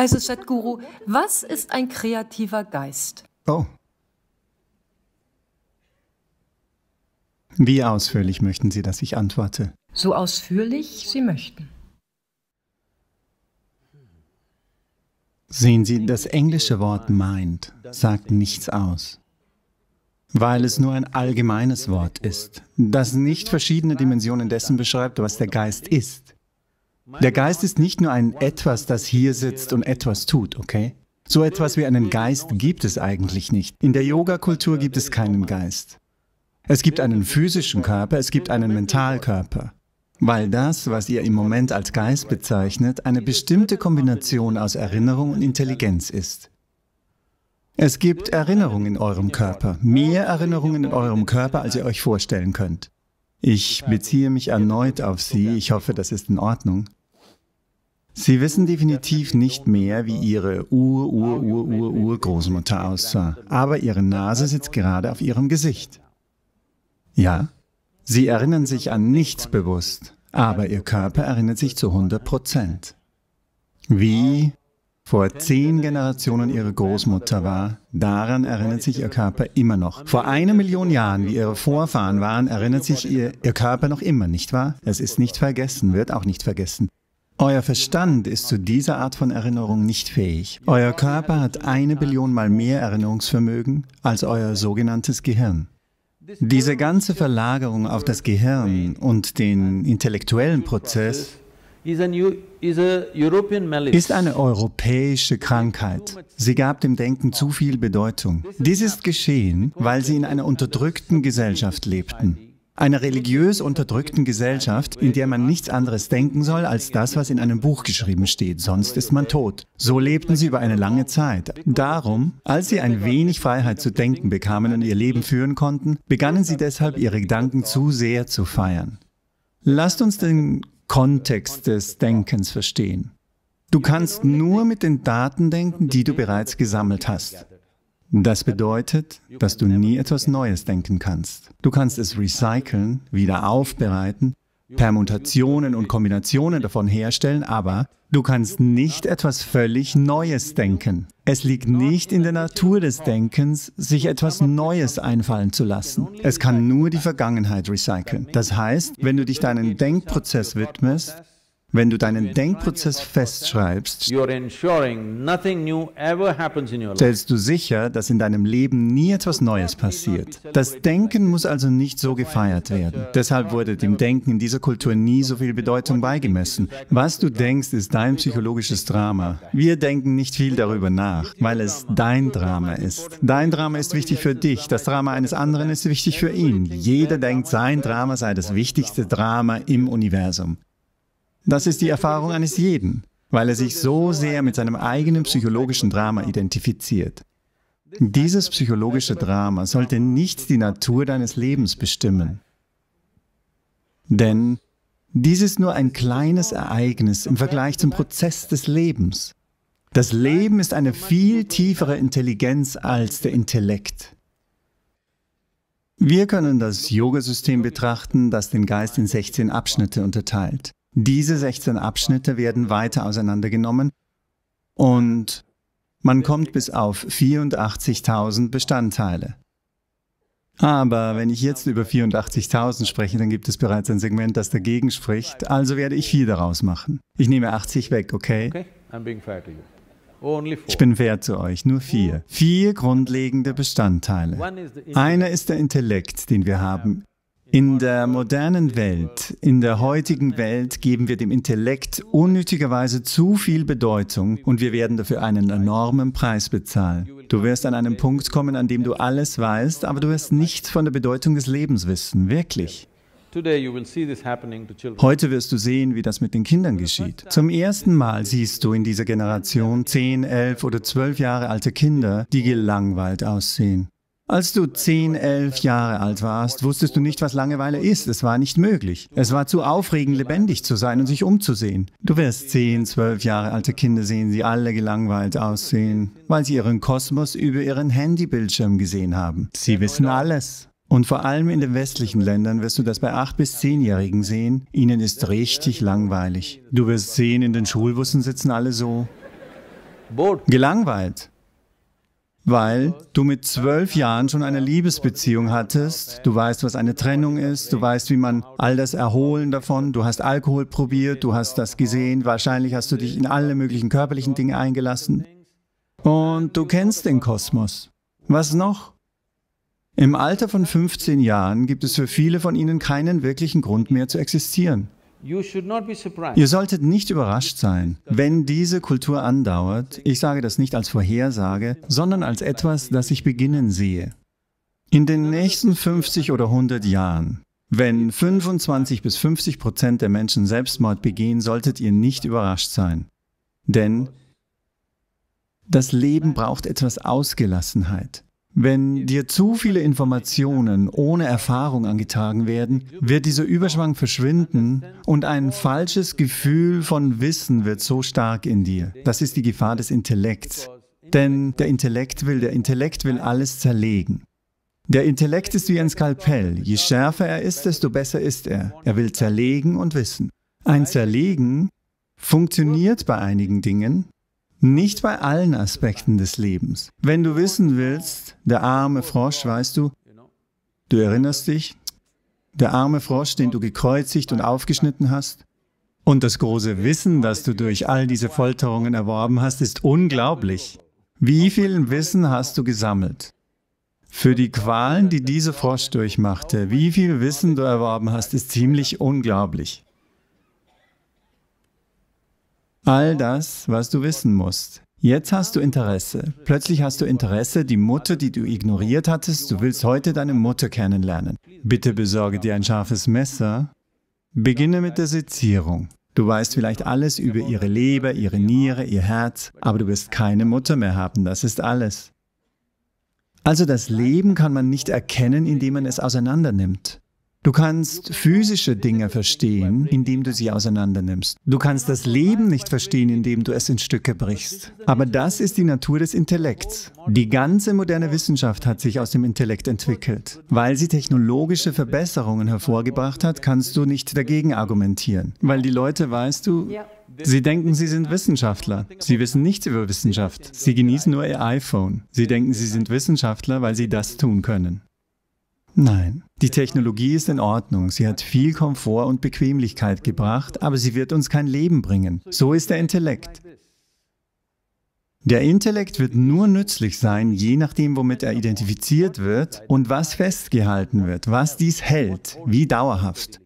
Also Sadhguru, was ist ein kreativer Geist? Oh. Wie ausführlich möchten Sie, dass ich antworte? So ausführlich Sie möchten. Sehen Sie, das englische Wort mind sagt nichts aus, weil es nur ein allgemeines Wort ist, das nicht verschiedene Dimensionen dessen beschreibt, was der Geist ist. Der Geist ist nicht nur ein etwas, das hier sitzt und etwas tut, okay? So etwas wie einen Geist gibt es eigentlich nicht. In der Yoga-Kultur gibt es keinen Geist. Es gibt einen physischen Körper, es gibt einen Mentalkörper. Weil das, was ihr im Moment als Geist bezeichnet, eine bestimmte Kombination aus Erinnerung und Intelligenz ist. Es gibt Erinnerungen in eurem Körper, mehr Erinnerungen in eurem Körper, als ihr euch vorstellen könnt. Ich beziehe mich erneut auf sie, ich hoffe, das ist in Ordnung. Sie wissen definitiv nicht mehr, wie Ihre Ur-Ur-Ur-Ur-Urgroßmutter aussah, aber Ihre Nase sitzt gerade auf Ihrem Gesicht. Ja, Sie erinnern sich an nichts bewusst, aber Ihr Körper erinnert sich zu 100 Prozent. Wie vor zehn Generationen ihre Großmutter war, daran erinnert sich ihr Körper immer noch. Vor einer Million Jahren, wie ihre Vorfahren waren, erinnert sich ihr, ihr Körper noch immer, nicht wahr? Es ist nicht vergessen, wird auch nicht vergessen. Euer Verstand ist zu dieser Art von Erinnerung nicht fähig. Euer Körper hat eine Billion mal mehr Erinnerungsvermögen als euer sogenanntes Gehirn. Diese ganze Verlagerung auf das Gehirn und den intellektuellen Prozess ist eine europäische Krankheit. Sie gab dem Denken zu viel Bedeutung. Dies ist geschehen, weil sie in einer unterdrückten Gesellschaft lebten einer religiös unterdrückten Gesellschaft, in der man nichts anderes denken soll als das, was in einem Buch geschrieben steht, sonst ist man tot. So lebten sie über eine lange Zeit. Darum, als sie ein wenig Freiheit zu denken bekamen und ihr Leben führen konnten, begannen sie deshalb ihre Gedanken zu sehr zu feiern. Lasst uns den Kontext des Denkens verstehen. Du kannst nur mit den Daten denken, die du bereits gesammelt hast. Das bedeutet, dass du nie etwas Neues denken kannst. Du kannst es recyceln, wieder aufbereiten, Permutationen und Kombinationen davon herstellen, aber du kannst nicht etwas völlig Neues denken. Es liegt nicht in der Natur des Denkens, sich etwas Neues einfallen zu lassen. Es kann nur die Vergangenheit recyceln. Das heißt, wenn du dich deinem Denkprozess widmest, wenn du deinen Denkprozess festschreibst, stellst du sicher, dass in deinem Leben nie etwas Neues passiert. Das Denken muss also nicht so gefeiert werden. Deshalb wurde dem Denken in dieser Kultur nie so viel Bedeutung beigemessen. Was du denkst, ist dein psychologisches Drama. Wir denken nicht viel darüber nach, weil es dein Drama ist. Dein Drama ist wichtig für dich, das Drama eines anderen ist wichtig für ihn. Jeder denkt, sein Drama sei das wichtigste Drama im Universum. Das ist die Erfahrung eines jeden, weil er sich so sehr mit seinem eigenen psychologischen Drama identifiziert. Dieses psychologische Drama sollte nicht die Natur deines Lebens bestimmen. Denn dies ist nur ein kleines Ereignis im Vergleich zum Prozess des Lebens. Das Leben ist eine viel tiefere Intelligenz als der Intellekt. Wir können das Yoga-System betrachten, das den Geist in 16 Abschnitte unterteilt. Diese 16 Abschnitte werden weiter auseinandergenommen und man kommt bis auf 84.000 Bestandteile. Aber wenn ich jetzt über 84.000 spreche, dann gibt es bereits ein Segment, das dagegen spricht, also werde ich viel daraus machen. Ich nehme 80 weg, okay? Ich bin fair zu euch, nur vier. Vier grundlegende Bestandteile. Einer ist der Intellekt, den wir haben. In der modernen Welt, in der heutigen Welt geben wir dem Intellekt unnötigerweise zu viel Bedeutung und wir werden dafür einen enormen Preis bezahlen. Du wirst an einen Punkt kommen, an dem du alles weißt, aber du wirst nichts von der Bedeutung des Lebens wissen, wirklich. Heute wirst du sehen, wie das mit den Kindern geschieht. Zum ersten Mal siehst du in dieser Generation zehn, elf oder zwölf Jahre alte Kinder, die gelangweilt aussehen. Als du 10, 11 Jahre alt warst, wusstest du nicht, was Langeweile ist. Es war nicht möglich. Es war zu aufregend, lebendig zu sein und sich umzusehen. Du wirst 10, 12 Jahre alte Kinder sehen, die alle gelangweilt aussehen, weil sie ihren Kosmos über ihren Handybildschirm gesehen haben. Sie wissen alles. Und vor allem in den westlichen Ländern wirst du das bei 8- bis 10-Jährigen sehen. Ihnen ist richtig langweilig. Du wirst sehen, in den Schulbussen sitzen alle so gelangweilt weil du mit zwölf Jahren schon eine Liebesbeziehung hattest. Du weißt, was eine Trennung ist. Du weißt, wie man all das Erholen davon. Du hast Alkohol probiert. Du hast das gesehen. Wahrscheinlich hast du dich in alle möglichen körperlichen Dinge eingelassen. Und du kennst den Kosmos. Was noch? Im Alter von 15 Jahren gibt es für viele von ihnen keinen wirklichen Grund mehr zu existieren. Ihr solltet nicht überrascht sein, wenn diese Kultur andauert. Ich sage das nicht als Vorhersage, sondern als etwas, das ich beginnen sehe. In den nächsten 50 oder 100 Jahren, wenn 25 bis 50 Prozent der Menschen Selbstmord begehen, solltet ihr nicht überrascht sein. Denn das Leben braucht etwas Ausgelassenheit. Wenn dir zu viele Informationen ohne Erfahrung angetragen werden, wird dieser Überschwang verschwinden und ein falsches Gefühl von Wissen wird so stark in dir. Das ist die Gefahr des Intellekts. Denn der Intellekt will, der Intellekt will alles zerlegen. Der Intellekt ist wie ein Skalpell. Je schärfer er ist, desto besser ist er. Er will zerlegen und wissen. Ein Zerlegen funktioniert bei einigen Dingen, nicht bei allen Aspekten des Lebens. Wenn du wissen willst, der arme Frosch, weißt du, du erinnerst dich, der arme Frosch, den du gekreuzigt und aufgeschnitten hast, und das große Wissen, das du durch all diese Folterungen erworben hast, ist unglaublich. Wie viel Wissen hast du gesammelt? Für die Qualen, die dieser Frosch durchmachte, wie viel Wissen du erworben hast, ist ziemlich unglaublich. All das, was du wissen musst. Jetzt hast du Interesse. Plötzlich hast du Interesse, die Mutter, die du ignoriert hattest, du willst heute deine Mutter kennenlernen. Bitte besorge dir ein scharfes Messer. Beginne mit der Sezierung. Du weißt vielleicht alles über ihre Leber, ihre Niere, ihr Herz, aber du wirst keine Mutter mehr haben, das ist alles. Also das Leben kann man nicht erkennen, indem man es auseinandernimmt. Du kannst physische Dinge verstehen, indem du sie auseinandernimmst. Du kannst das Leben nicht verstehen, indem du es in Stücke brichst. Aber das ist die Natur des Intellekts. Die ganze moderne Wissenschaft hat sich aus dem Intellekt entwickelt. Weil sie technologische Verbesserungen hervorgebracht hat, kannst du nicht dagegen argumentieren. Weil die Leute, weißt du, Sie denken, sie sind Wissenschaftler. Sie wissen nichts über Wissenschaft. Sie genießen nur ihr iPhone. Sie denken, sie sind Wissenschaftler, weil sie das tun können. Nein, die Technologie ist in Ordnung. Sie hat viel Komfort und Bequemlichkeit gebracht, aber sie wird uns kein Leben bringen. So ist der Intellekt. Der Intellekt wird nur nützlich sein, je nachdem, womit er identifiziert wird und was festgehalten wird, was dies hält, wie dauerhaft.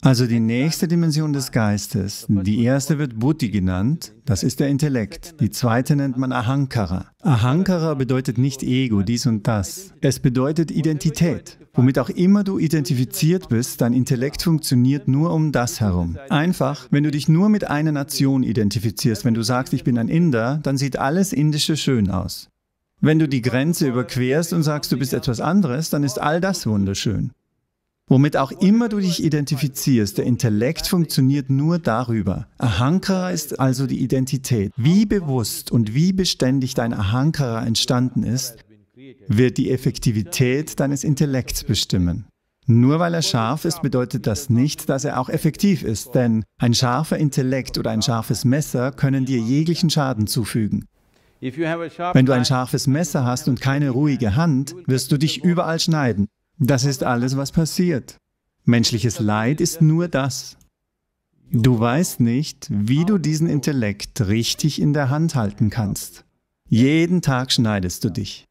Also die nächste Dimension des Geistes. Die erste wird Buddhi genannt, das ist der Intellekt. Die zweite nennt man Ahankara. Ahankara bedeutet nicht Ego, dies und das. Es bedeutet Identität. Womit auch immer du identifiziert bist, dein Intellekt funktioniert nur um das herum. Einfach, wenn du dich nur mit einer Nation identifizierst, wenn du sagst, ich bin ein Inder, dann sieht alles Indische schön aus. Wenn du die Grenze überquerst und sagst, du bist etwas anderes, dann ist all das wunderschön. Womit auch immer du dich identifizierst, der Intellekt funktioniert nur darüber. Ahankara ist also die Identität. Wie bewusst und wie beständig dein Ahankara entstanden ist, wird die Effektivität deines Intellekts bestimmen. Nur weil er scharf ist, bedeutet das nicht, dass er auch effektiv ist, denn ein scharfer Intellekt oder ein scharfes Messer können dir jeglichen Schaden zufügen. Wenn du ein scharfes Messer hast und keine ruhige Hand, wirst du dich überall schneiden. Das ist alles, was passiert. Menschliches Leid ist nur das. Du weißt nicht, wie du diesen Intellekt richtig in der Hand halten kannst. Jeden Tag schneidest du dich.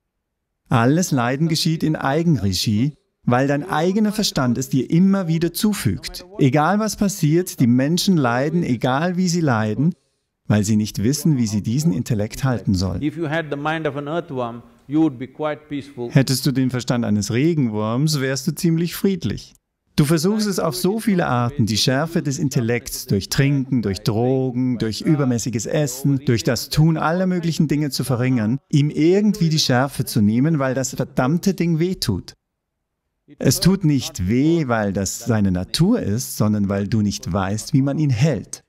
Alles Leiden geschieht in Eigenregie, weil dein eigener Verstand es dir immer wieder zufügt. Egal was passiert, die Menschen leiden, egal wie sie leiden, weil sie nicht wissen, wie sie diesen Intellekt halten sollen. Hättest du den Verstand eines Regenwurms, wärst du ziemlich friedlich. Du versuchst es auf so viele Arten, die Schärfe des Intellekts durch Trinken, durch Drogen, durch übermäßiges Essen, durch das Tun aller möglichen Dinge zu verringern, ihm irgendwie die Schärfe zu nehmen, weil das verdammte Ding wehtut. Es tut nicht weh, weil das seine Natur ist, sondern weil du nicht weißt, wie man ihn hält.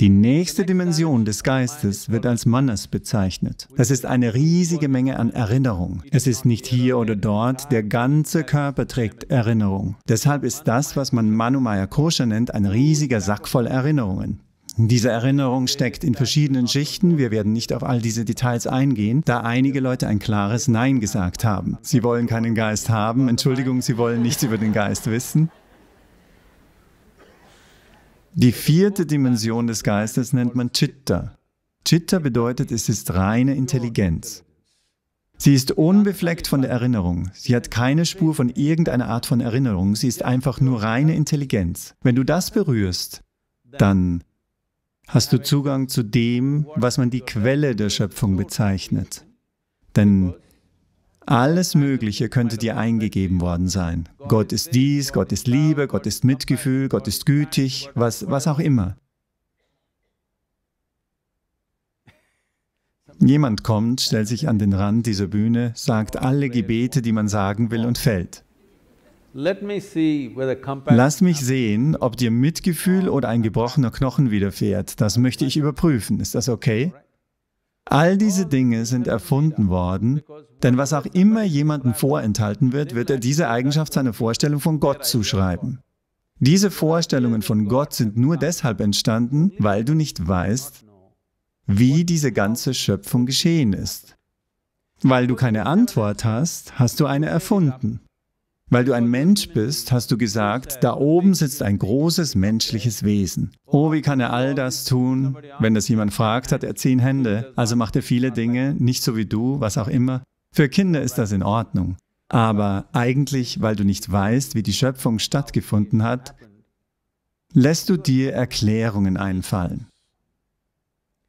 Die nächste Dimension des Geistes wird als Mannes bezeichnet. Das ist eine riesige Menge an Erinnerung. Es ist nicht hier oder dort, der ganze Körper trägt Erinnerung. Deshalb ist das, was man Manumaya Kosha nennt, ein riesiger Sack voll Erinnerungen. Diese Erinnerung steckt in verschiedenen Schichten. Wir werden nicht auf all diese Details eingehen, da einige Leute ein klares Nein gesagt haben. Sie wollen keinen Geist haben. Entschuldigung, Sie wollen nichts über den Geist wissen. Die vierte Dimension des Geistes nennt man Chitta. Chitta bedeutet, es ist reine Intelligenz. Sie ist unbefleckt von der Erinnerung. Sie hat keine Spur von irgendeiner Art von Erinnerung. Sie ist einfach nur reine Intelligenz. Wenn du das berührst, dann hast du Zugang zu dem, was man die Quelle der Schöpfung bezeichnet. Denn alles Mögliche könnte dir eingegeben worden sein. Gott ist dies, Gott ist Liebe, Gott ist Mitgefühl, Gott ist gütig, was, was auch immer. Jemand kommt, stellt sich an den Rand dieser Bühne, sagt alle Gebete, die man sagen will und fällt. Lass mich sehen, ob dir Mitgefühl oder ein gebrochener Knochen widerfährt. Das möchte ich überprüfen. Ist das okay? All diese Dinge sind erfunden worden, denn was auch immer jemandem vorenthalten wird, wird er diese Eigenschaft seiner Vorstellung von Gott zuschreiben. Diese Vorstellungen von Gott sind nur deshalb entstanden, weil du nicht weißt, wie diese ganze Schöpfung geschehen ist. Weil du keine Antwort hast, hast du eine erfunden. Weil du ein Mensch bist, hast du gesagt, da oben sitzt ein großes menschliches Wesen. Oh, wie kann er all das tun? Wenn das jemand fragt, hat er zehn Hände, also macht er viele Dinge, nicht so wie du, was auch immer. Für Kinder ist das in Ordnung. Aber eigentlich, weil du nicht weißt, wie die Schöpfung stattgefunden hat, lässt du dir Erklärungen einfallen.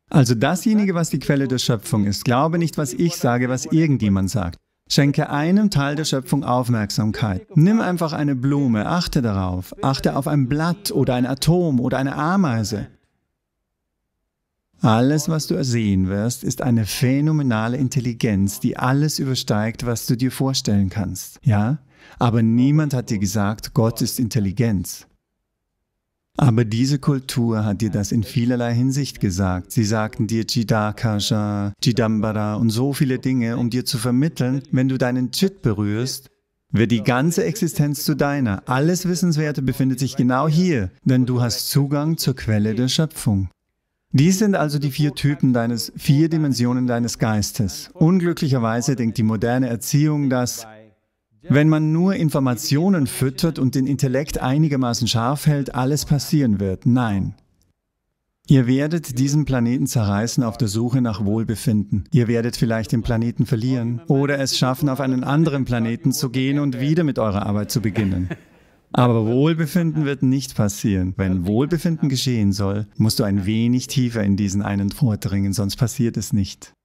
Also dasjenige, was die Quelle der Schöpfung ist, glaube nicht, was ich sage, was irgendjemand sagt. Schenke einem Teil der Schöpfung Aufmerksamkeit. Nimm einfach eine Blume, achte darauf, achte auf ein Blatt oder ein Atom oder eine Ameise. Alles, was du ersehen wirst, ist eine phänomenale Intelligenz, die alles übersteigt, was du dir vorstellen kannst. Ja? Aber niemand hat dir gesagt, Gott ist Intelligenz. Aber diese Kultur hat dir das in vielerlei Hinsicht gesagt. Sie sagten dir Jidakasha, Jidambara und so viele Dinge, um dir zu vermitteln, wenn du deinen Chit berührst, wird die ganze Existenz zu deiner. Alles Wissenswerte befindet sich genau hier, denn du hast Zugang zur Quelle der Schöpfung. Dies sind also die vier Typen deines, vier Dimensionen deines Geistes. Unglücklicherweise denkt die moderne Erziehung, dass wenn man nur Informationen füttert und den Intellekt einigermaßen scharf hält, alles passieren wird. Nein. Ihr werdet diesen Planeten zerreißen auf der Suche nach Wohlbefinden. Ihr werdet vielleicht den Planeten verlieren oder es schaffen, auf einen anderen Planeten zu gehen und wieder mit eurer Arbeit zu beginnen. Aber Wohlbefinden wird nicht passieren. Wenn Wohlbefinden geschehen soll, musst du ein wenig tiefer in diesen einen vordringen, sonst passiert es nicht.